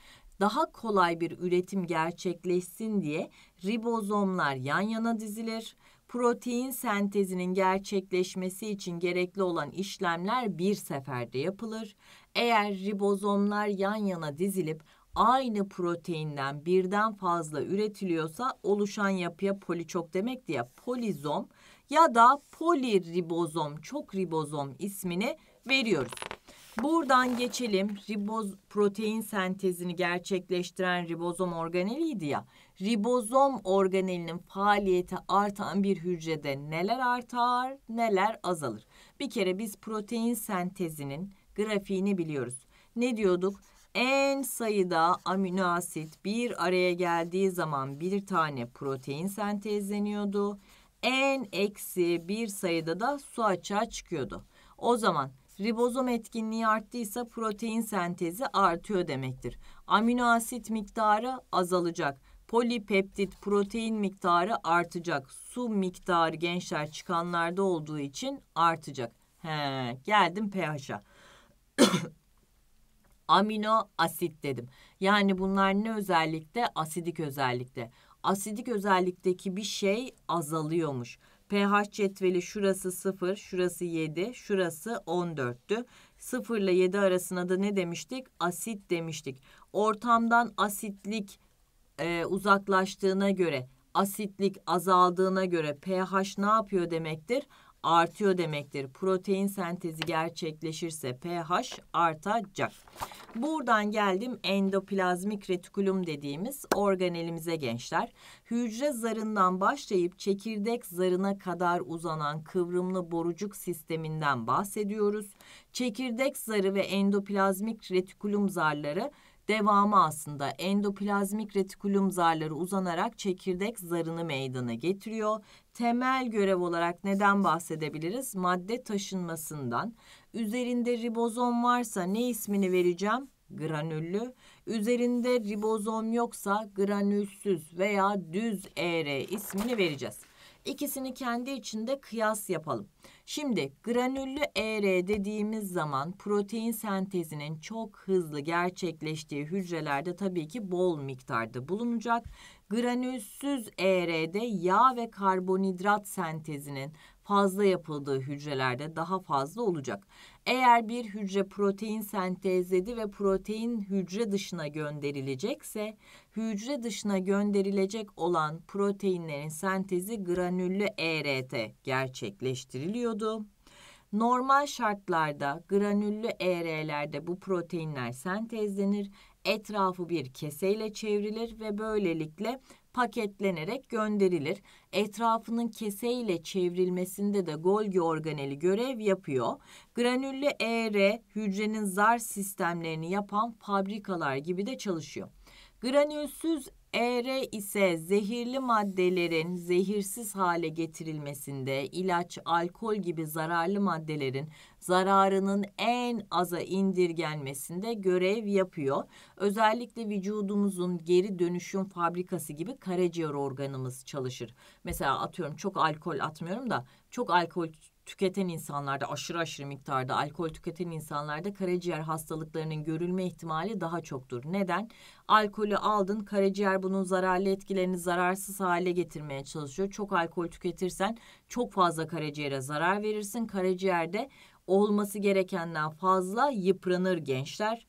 daha kolay bir üretim gerçekleşsin diye ribozomlar yan yana dizilir. Protein sentezinin gerçekleşmesi için gerekli olan işlemler bir seferde yapılır. Eğer ribozomlar yan yana dizilip aynı proteinden birden fazla üretiliyorsa oluşan yapıya poliçok demek diye polizom ya da poliribozom, çok ribozom ismini veriyoruz. Buradan geçelim riboz protein sentezini gerçekleştiren ribozom organeliydi ya. Ribozom organelinin faaliyeti artan bir hücrede neler artar, neler azalır? Bir kere biz protein sentezinin grafiğini biliyoruz. Ne diyorduk? En sayıda amino asit bir araya geldiği zaman bir tane protein sentezleniyordu. En eksi bir sayıda da su açığa çıkıyordu. O zaman Ribozom etkinliği arttıysa protein sentezi artıyor demektir. Amino asit miktarı azalacak. Polipeptit protein miktarı artacak. Su miktarı gençler çıkanlarda olduğu için artacak. He, geldim pH'a. Amino asit dedim. Yani bunlar ne özellikte? Asidik özellikte. Asidik özellikteki bir şey azalıyormuş pH cetveli şurası 0, şurası 7, şurası 14'tü. 0 ile 7 arasında da ne demiştik? Asit demiştik. Ortamdan asitlik e, uzaklaştığına göre, asitlik azaldığına göre pH ne yapıyor demektir? artıyor demektir. Protein sentezi gerçekleşirse pH artacak. Buradan geldim endoplazmik retikulum dediğimiz organelimize gençler. Hücre zarından başlayıp çekirdek zarına kadar uzanan kıvrımlı borucuk sisteminden bahsediyoruz. Çekirdek zarı ve endoplazmik retikulum zarları devamı aslında endoplazmik retikulum zarları uzanarak çekirdek zarını meydana getiriyor temel görev olarak neden bahsedebiliriz? Madde taşınmasından. Üzerinde ribozom varsa ne ismini vereceğim? Granüllü. Üzerinde ribozom yoksa granülsüz veya düz ere ismini vereceğiz. İkisini kendi içinde kıyas yapalım. Şimdi granüllü ER dediğimiz zaman protein sentezinin çok hızlı gerçekleştiği hücrelerde tabii ki bol miktarda bulunacak. Granülsüz ER'de yağ ve karbonhidrat sentezinin fazla yapıldığı hücrelerde daha fazla olacak. Eğer bir hücre protein sentezledi ve protein hücre dışına gönderilecekse, hücre dışına gönderilecek olan proteinlerin sentezi granüllü ERT gerçekleştiriliyordu. Normal şartlarda granüllü ER'lerde bu proteinler sentezlenir, etrafı bir keseyle çevrilir ve böylelikle paketlenerek gönderilir. Etrafının keseyle çevrilmesinde de Golgi organeli görev yapıyor. Granüllü ER hücrenin zar sistemlerini yapan fabrikalar gibi de çalışıyor. Granülsüz ER ise zehirli maddelerin zehirsiz hale getirilmesinde ilaç, alkol gibi zararlı maddelerin zararının en aza indirgenmesinde görev yapıyor. Özellikle vücudumuzun geri dönüşüm fabrikası gibi karaciğer organımız çalışır. Mesela atıyorum çok alkol atmıyorum da çok alkol tüketen insanlarda aşırı aşırı miktarda alkol tüketen insanlarda karaciğer hastalıklarının görülme ihtimali daha çoktur. Neden? Alkolü aldın karaciğer bunun zararlı etkilerini zararsız hale getirmeye çalışıyor. Çok alkol tüketirsen çok fazla karaciğere zarar verirsin. Karaciğerde olması gerekenden fazla yıpranır gençler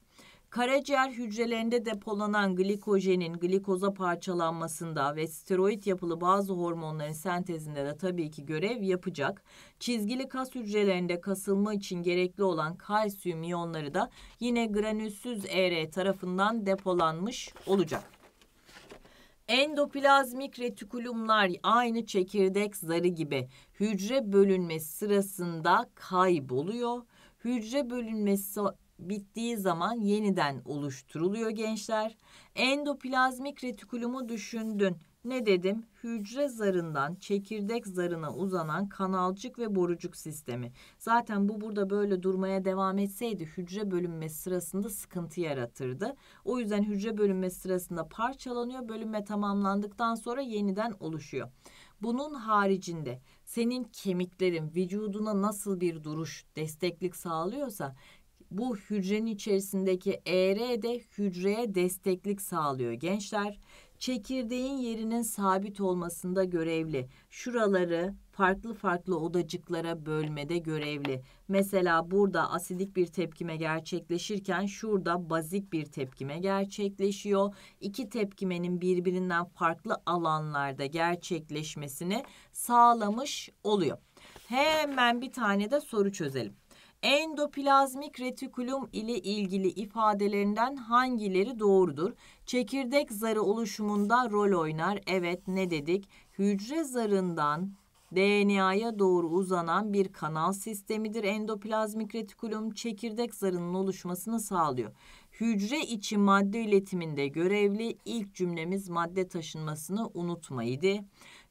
Karaciğer hücrelerinde depolanan glikojenin glikoza parçalanmasında ve steroid yapılı bazı hormonların sentezinde de tabii ki görev yapacak. Çizgili kas hücrelerinde kasılma için gerekli olan kalsiyum iyonları da yine granülsüz ER tarafından depolanmış olacak. Endoplazmik retikulumlar aynı çekirdek zarı gibi hücre bölünmesi sırasında kayboluyor. Hücre bölünmesi bittiği zaman yeniden oluşturuluyor gençler. Endoplazmik retikulumu düşündün. Ne dedim? Hücre zarından çekirdek zarına uzanan kanalcık ve borucuk sistemi. Zaten bu burada böyle durmaya devam etseydi hücre bölünmesi sırasında sıkıntı yaratırdı. O yüzden hücre bölünmesi sırasında parçalanıyor, bölünme tamamlandıktan sonra yeniden oluşuyor. Bunun haricinde senin kemiklerin vücuduna nasıl bir duruş, desteklik sağlıyorsa bu hücrenin içerisindeki ER de hücreye desteklik sağlıyor gençler. Çekirdeğin yerinin sabit olmasında görevli. Şuraları farklı farklı odacıklara bölmede görevli. Mesela burada asidik bir tepkime gerçekleşirken şurada bazik bir tepkime gerçekleşiyor. İki tepkimenin birbirinden farklı alanlarda gerçekleşmesini sağlamış oluyor. Hemen bir tane de soru çözelim. Endoplazmik retikulum ile ilgili ifadelerinden hangileri doğrudur? Çekirdek zarı oluşumunda rol oynar. Evet ne dedik? Hücre zarından DNA'ya doğru uzanan bir kanal sistemidir. Endoplazmik retikulum çekirdek zarının oluşmasını sağlıyor. Hücre içi madde iletiminde görevli ilk cümlemiz madde taşınmasını unutmaydı.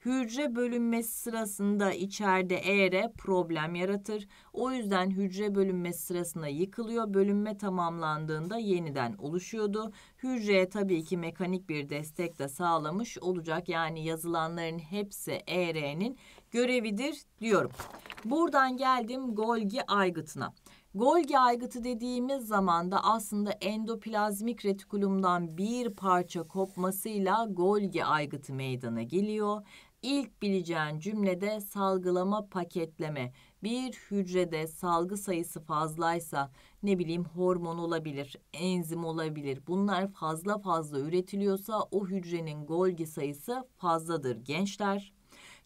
Hücre bölünmesi sırasında içeride eğre problem yaratır. O yüzden hücre bölünmesi sırasında yıkılıyor. Bölünme tamamlandığında yeniden oluşuyordu. Hücreye tabii ki mekanik bir destek de sağlamış olacak. Yani yazılanların hepsi ER'nin görevidir diyorum. Buradan geldim Golgi aygıtına. Golgi aygıtı dediğimiz zaman da aslında endoplazmik retikulumdan bir parça kopmasıyla Golgi aygıtı meydana geliyor İlk bileceğin cümlede salgılama paketleme. Bir hücrede salgı sayısı fazlaysa ne bileyim hormon olabilir, enzim olabilir. Bunlar fazla fazla üretiliyorsa o hücrenin Golgi sayısı fazladır gençler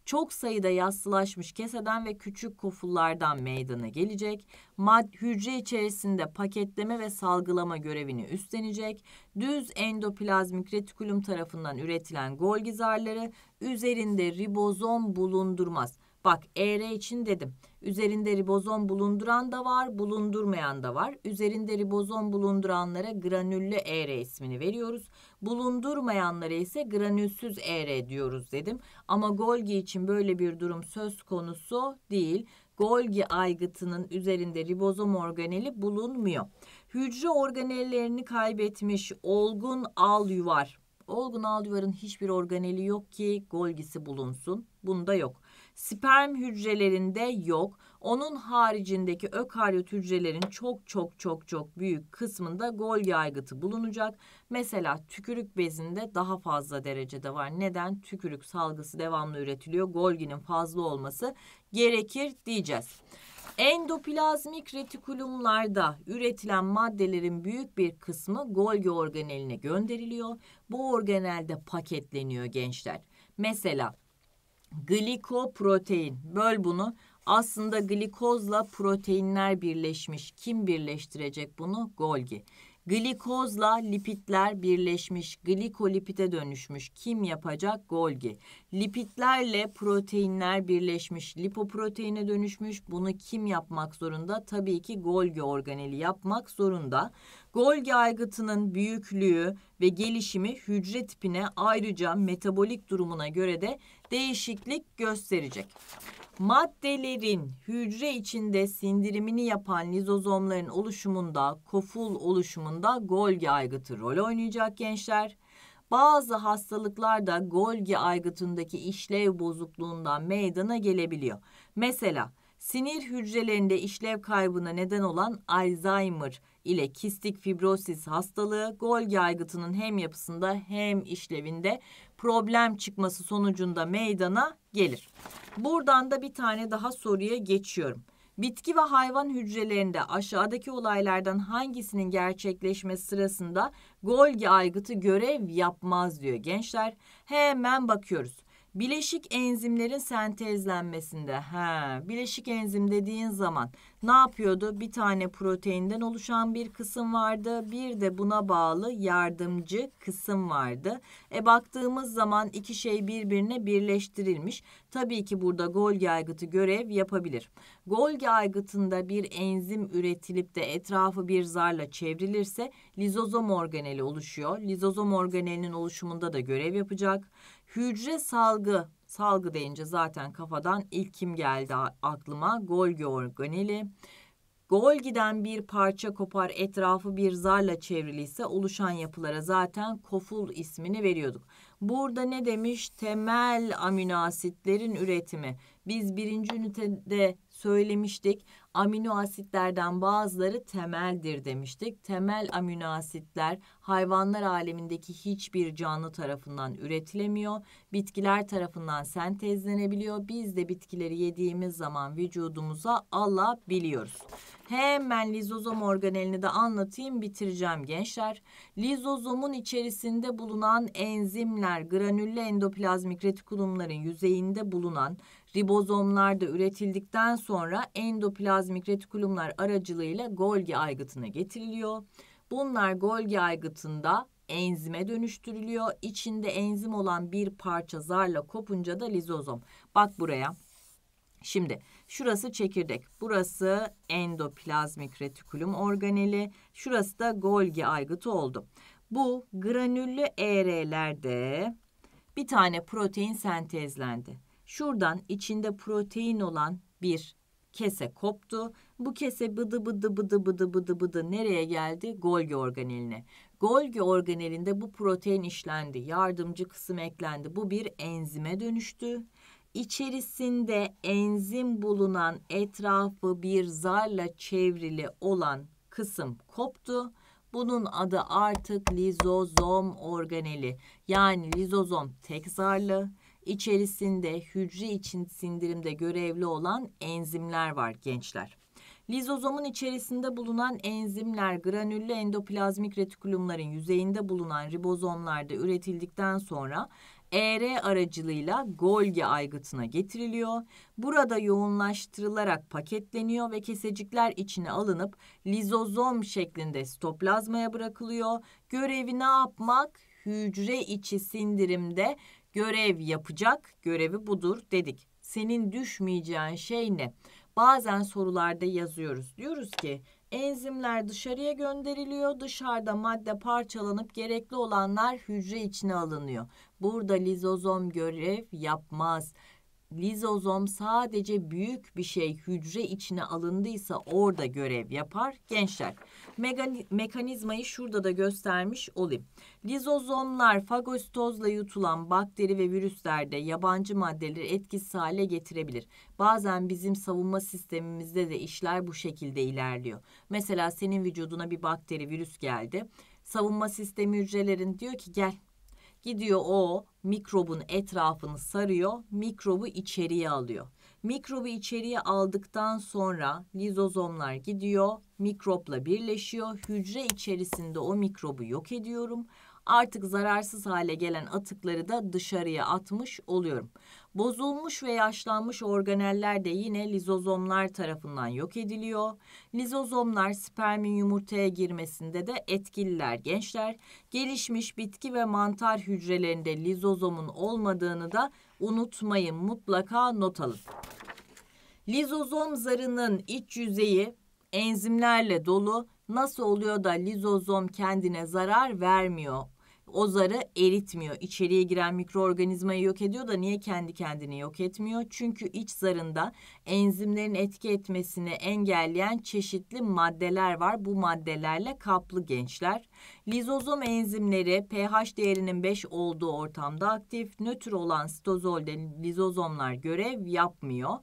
çok sayıda yassılaşmış keseden ve küçük kofullardan meydana gelecek. Mad hücre içerisinde paketleme ve salgılama görevini üstlenecek. Düz endoplazmik retikulum tarafından üretilen golgizarları üzerinde ribozom bulundurmaz. Bak ER için dedim. Üzerinde ribozom bulunduran da var, bulundurmayan da var. Üzerinde ribozom bulunduranlara granüllü ER ismini veriyoruz. Bulundurmayanlara ise granülsüz ER diyoruz dedim. Ama Golgi için böyle bir durum söz konusu değil. Golgi aygıtının üzerinde ribozom organeli bulunmuyor. Hücre organellerini kaybetmiş olgun al yuvar. Olgun al yuvarın hiçbir organeli yok ki Golgi'si bulunsun. Bunda yok sperm hücrelerinde yok. Onun haricindeki ökaryot hücrelerin çok çok çok çok büyük kısmında Golgi aygıtı bulunacak. Mesela tükürük bezinde daha fazla derecede var. Neden? Tükürük salgısı devamlı üretiliyor. Golginin fazla olması gerekir diyeceğiz. Endoplazmik retikulumlarda üretilen maddelerin büyük bir kısmı Golgi organeline gönderiliyor. Bu organelde paketleniyor gençler. Mesela Glikoprotein. Böl bunu. Aslında glikozla proteinler birleşmiş. Kim birleştirecek bunu? Golgi. Glikozla lipitler birleşmiş, glikolipide dönüşmüş. Kim yapacak? Golgi. Lipitlerle proteinler birleşmiş, lipoproteine dönüşmüş. Bunu kim yapmak zorunda? Tabii ki Golgi organeli yapmak zorunda. Golgi aygıtının büyüklüğü ve gelişimi hücre tipine ayrıca metabolik durumuna göre de değişiklik gösterecek. Maddelerin hücre içinde sindirimini yapan lizozomların oluşumunda, koful oluşumunda Golgi aygıtı rol oynayacak gençler. Bazı hastalıklarda Golgi aygıtındaki işlev bozukluğundan meydana gelebiliyor. Mesela sinir hücrelerinde işlev kaybına neden olan Alzheimer ile kistik fibrosis hastalığı Golgi aygıtının hem yapısında hem işlevinde problem çıkması sonucunda meydana gelir. Buradan da bir tane daha soruya geçiyorum. Bitki ve hayvan hücrelerinde aşağıdaki olaylardan hangisinin gerçekleşmesi sırasında Golgi aygıtı görev yapmaz diyor gençler. Hemen bakıyoruz. Bileşik enzimlerin sentezlenmesinde. Ha, bileşik enzim dediğin zaman ne yapıyordu? Bir tane proteinden oluşan bir kısım vardı. Bir de buna bağlı yardımcı kısım vardı. E baktığımız zaman iki şey birbirine birleştirilmiş. Tabii ki burada Golgi aygıtı görev yapabilir. Golgi aygıtında bir enzim üretilip de etrafı bir zarla çevrilirse lizozom organeli oluşuyor. Lizozom organelinin oluşumunda da görev yapacak. Hücre salgı. Salgı deyince zaten kafadan ilk kim geldi aklıma? Golgi organeli. Golgi'den bir parça kopar etrafı bir zarla çevriliyse oluşan yapılara zaten koful ismini veriyorduk. Burada ne demiş? Temel amino asitlerin üretimi. Biz birinci ünitede söylemiştik. Amino asitlerden bazıları temeldir demiştik. Temel amino asitler hayvanlar alemindeki hiçbir canlı tarafından üretilemiyor. Bitkiler tarafından sentezlenebiliyor. Biz de bitkileri yediğimiz zaman vücudumuza alabiliyoruz. Hemen lizozom organelini de anlatayım bitireceğim gençler. Lizozomun içerisinde bulunan enzimler granüllü endoplazmik retikulumların yüzeyinde bulunan Ribozomlar da üretildikten sonra endoplazmik retikulumlar aracılığıyla Golgi aygıtına getiriliyor. Bunlar Golgi aygıtında enzime dönüştürülüyor. İçinde enzim olan bir parça zarla kopunca da lizozom. Bak buraya. Şimdi şurası çekirdek, burası endoplazmik retikulum organeli, şurası da Golgi aygıtı oldu. Bu granüllü ER'lerde bir tane protein sentezlendi. Şuradan içinde protein olan bir kese koptu. Bu kese bıdı bıdı bıdı bıdı bıdı bıdı nereye geldi? Golgi organeline. Golgi organelinde bu protein işlendi. Yardımcı kısım eklendi. Bu bir enzime dönüştü. İçerisinde enzim bulunan etrafı bir zarla çevrili olan kısım koptu. Bunun adı artık lizozom organeli. Yani lizozom tek zarlı. İçerisinde hücre için sindirimde görevli olan enzimler var gençler. Lizozomun içerisinde bulunan enzimler granüllü endoplazmik retikulumların yüzeyinde bulunan ribozomlarda üretildikten sonra ER aracılığıyla Golgi aygıtına getiriliyor. Burada yoğunlaştırılarak paketleniyor ve kesecikler içine alınıp lizozom şeklinde stoplazmaya bırakılıyor. Görevi ne yapmak? Hücre içi sindirimde Görev yapacak, görevi budur dedik. Senin düşmeyeceğin şey ne? Bazen sorularda yazıyoruz. Diyoruz ki enzimler dışarıya gönderiliyor. Dışarıda madde parçalanıp gerekli olanlar hücre içine alınıyor. Burada lizozom görev yapmaz lizozom sadece büyük bir şey hücre içine alındıysa orada görev yapar. Gençler mekanizmayı şurada da göstermiş olayım. Lizozomlar fagositozla yutulan bakteri ve virüslerde yabancı maddeleri etkisiz hale getirebilir. Bazen bizim savunma sistemimizde de işler bu şekilde ilerliyor. Mesela senin vücuduna bir bakteri virüs geldi. Savunma sistemi hücrelerin diyor ki gel gidiyor o mikrobun etrafını sarıyor, mikrobu içeriye alıyor. Mikrobu içeriye aldıktan sonra lizozomlar gidiyor, mikropla birleşiyor. Hücre içerisinde o mikrobu yok ediyorum. Artık zararsız hale gelen atıkları da dışarıya atmış oluyorum. Bozulmuş ve yaşlanmış organeller de yine lizozomlar tarafından yok ediliyor. Lizozomlar spermin yumurtaya girmesinde de etkililer gençler. Gelişmiş bitki ve mantar hücrelerinde lizozomun olmadığını da unutmayın mutlaka not alın. Lizozom zarının iç yüzeyi enzimlerle dolu. Nasıl oluyor da lizozom kendine zarar vermiyor? O zarı eritmiyor. İçeriye giren mikroorganizmayı yok ediyor da niye kendi kendini yok etmiyor? Çünkü iç zarında enzimlerin etki etmesini engelleyen çeşitli maddeler var. Bu maddelerle kaplı gençler. Lizozom enzimleri pH değerinin 5 olduğu ortamda aktif. Nötr olan stozolde lizozomlar görev yapmıyor.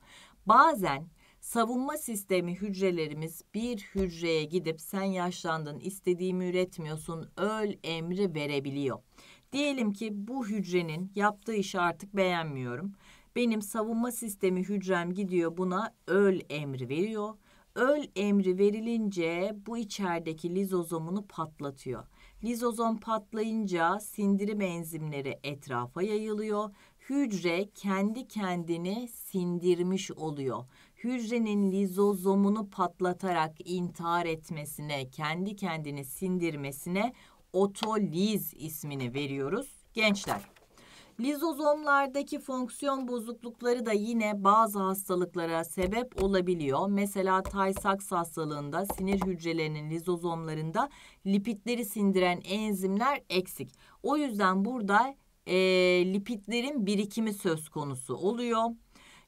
Bazen savunma sistemi hücrelerimiz bir hücreye gidip sen yaşlandın, istediğimi üretmiyorsun, öl emri verebiliyor. Diyelim ki bu hücrenin yaptığı işi artık beğenmiyorum. Benim savunma sistemi hücrem gidiyor buna öl emri veriyor. Öl emri verilince bu içerideki lizozomunu patlatıyor. Lizozom patlayınca sindirim enzimleri etrafa yayılıyor. Hücre kendi kendini sindirmiş oluyor hücrenin lizozomunu patlatarak intihar etmesine, kendi kendini sindirmesine otoliz ismini veriyoruz. Gençler, Lizozomlardaki fonksiyon bozuklukları da yine bazı hastalıklara sebep olabiliyor. Mesela Tay-Sachs hastalığında sinir hücrelerinin lizozomlarında lipitleri sindiren enzimler eksik. O yüzden burada e, lipitlerin birikimi söz konusu oluyor.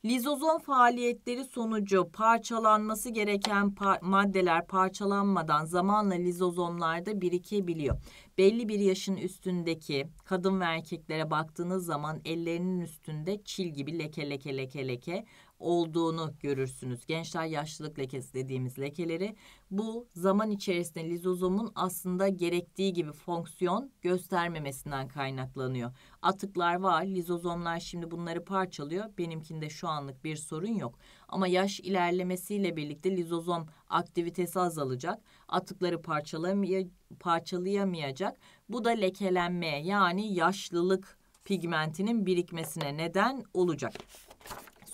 Lizozom faaliyetleri sonucu parçalanması gereken par maddeler parçalanmadan zamanla lizozomlarda birikebiliyor. Belli bir yaşın üstündeki kadın ve erkeklere baktığınız zaman ellerinin üstünde çil gibi leke leke leke leke olduğunu görürsünüz. Gençler yaşlılık lekesi dediğimiz lekeleri bu zaman içerisinde lizozomun aslında gerektiği gibi fonksiyon göstermemesinden kaynaklanıyor. Atıklar var, lizozomlar şimdi bunları parçalıyor. Benimkinde şu anlık bir sorun yok. Ama yaş ilerlemesiyle birlikte lizozom aktivitesi azalacak. Atıkları parçalamay parçalayamayacak. Bu da lekelenmeye yani yaşlılık pigmentinin birikmesine neden olacak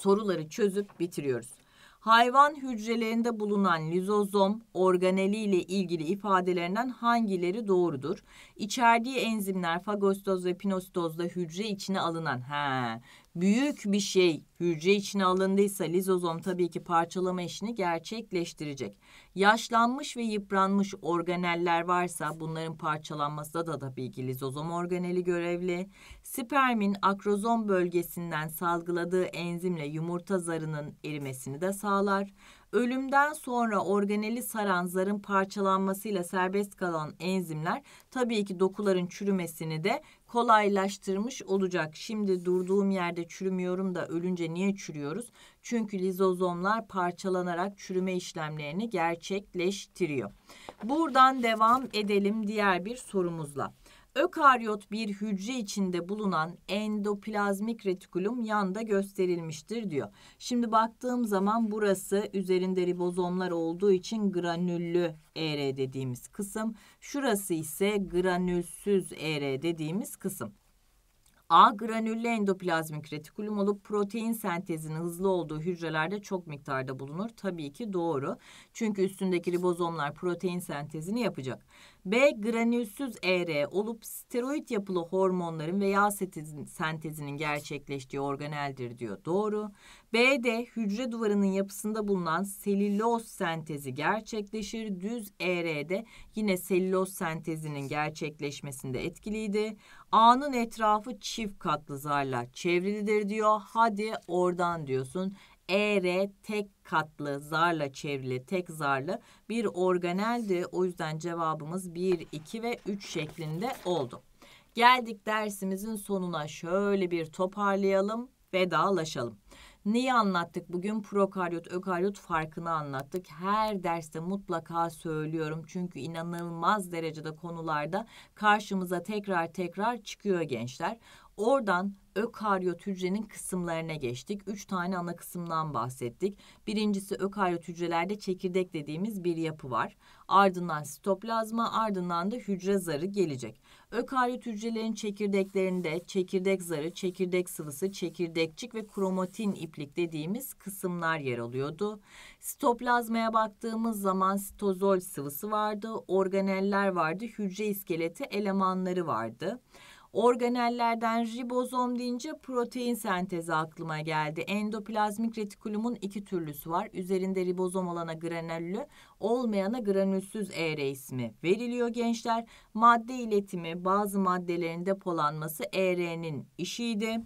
soruları çözüp bitiriyoruz. Hayvan hücrelerinde bulunan lizozom organeli ile ilgili ifadelerinden hangileri doğrudur? İçerdiği enzimler fagositoz ve pinositozda hücre içine alınan he, büyük bir şey hücre içine alındıysa lizozom tabii ki parçalama işini gerçekleştirecek. Yaşlanmış ve yıpranmış organeller varsa bunların parçalanması da tabii ki lizozom organeli görevli. Spermin akrozom bölgesinden salgıladığı enzimle yumurta zarının erimesini de sağlar. Ölümden sonra organeli saran zarın parçalanmasıyla serbest kalan enzimler tabii ki dokuların çürümesini de kolaylaştırmış olacak. Şimdi durduğum yerde çürümüyorum da ölünce niye çürüyoruz? Çünkü lizozomlar parçalanarak çürüme işlemlerini gerçekleştiriyor. Buradan devam edelim diğer bir sorumuzla. Ökaryot bir hücre içinde bulunan endoplazmik retikulum yanda gösterilmiştir diyor. Şimdi baktığım zaman burası üzerinde ribozomlar olduğu için granüllü ER dediğimiz kısım. Şurası ise granülsüz ER dediğimiz kısım. A granüllü endoplazmik retikulum olup protein sentezinin hızlı olduğu hücrelerde çok miktarda bulunur. Tabii ki doğru. Çünkü üstündeki ribozomlar protein sentezini yapacak. B granülsüz ER olup steroid yapılı hormonların ve yağ sentezinin gerçekleştiği organeldir diyor. Doğru. B de hücre duvarının yapısında bulunan selüloz sentezi gerçekleşir. Düz ER de yine selüloz sentezinin gerçekleşmesinde etkiliydi. A'nın etrafı çift katlı zarla çevrilidir diyor. Hadi oradan diyorsun. ER tek katlı zarla çevrili tek zarlı bir organeldi. O yüzden cevabımız 1, 2 ve 3 şeklinde oldu. Geldik dersimizin sonuna şöyle bir toparlayalım, vedalaşalım. Neyi anlattık bugün? Prokaryot, ökaryot farkını anlattık. Her derste mutlaka söylüyorum çünkü inanılmaz derecede konularda karşımıza tekrar tekrar çıkıyor gençler. Oradan ökaryot hücrenin kısımlarına geçtik. Üç tane ana kısımdan bahsettik. Birincisi ökaryot hücrelerde çekirdek dediğimiz bir yapı var. Ardından sitoplazma, ardından da hücre zarı gelecek. Ökaryot hücrelerin çekirdeklerinde çekirdek zarı, çekirdek sıvısı, çekirdekçik ve kromatin iplik dediğimiz kısımlar yer alıyordu. Sitoplazmaya baktığımız zaman sitozol sıvısı vardı, organeller vardı, hücre iskeleti elemanları vardı. Organellerden ribozom deyince protein sentezi aklıma geldi. Endoplazmik retikulumun iki türlüsü var. Üzerinde ribozom olana granüllü, olmayana granülsüz ERE ismi veriliyor gençler. Madde iletimi bazı maddelerin depolanması ERE'nin işiydi.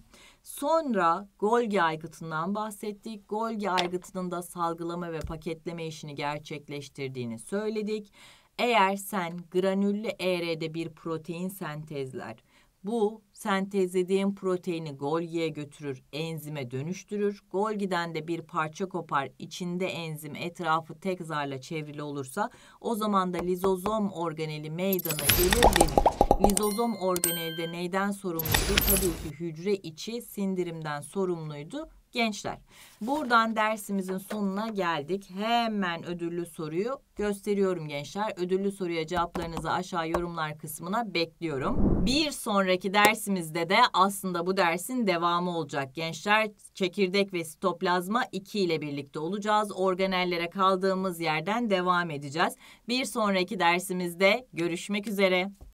Sonra Golgi aygıtından bahsettik. Golgi aygıtının da salgılama ve paketleme işini gerçekleştirdiğini söyledik. Eğer sen granüllü ER'de bir protein sentezler bu sentezlediğim proteini Golgi'ye götürür, enzime dönüştürür. Golgi'den de bir parça kopar, içinde enzim etrafı tek zarla çevrili olursa o zaman da lizozom organeli meydana gelir dedik. Lizozom organeli de neyden sorumluydu? Tabii ki hücre içi sindirimden sorumluydu Gençler buradan dersimizin sonuna geldik. Hemen ödüllü soruyu gösteriyorum gençler. Ödüllü soruya cevaplarınızı aşağı yorumlar kısmına bekliyorum. Bir sonraki dersimizde de aslında bu dersin devamı olacak gençler. Çekirdek ve sitoplazma 2 ile birlikte olacağız. Organellere kaldığımız yerden devam edeceğiz. Bir sonraki dersimizde görüşmek üzere.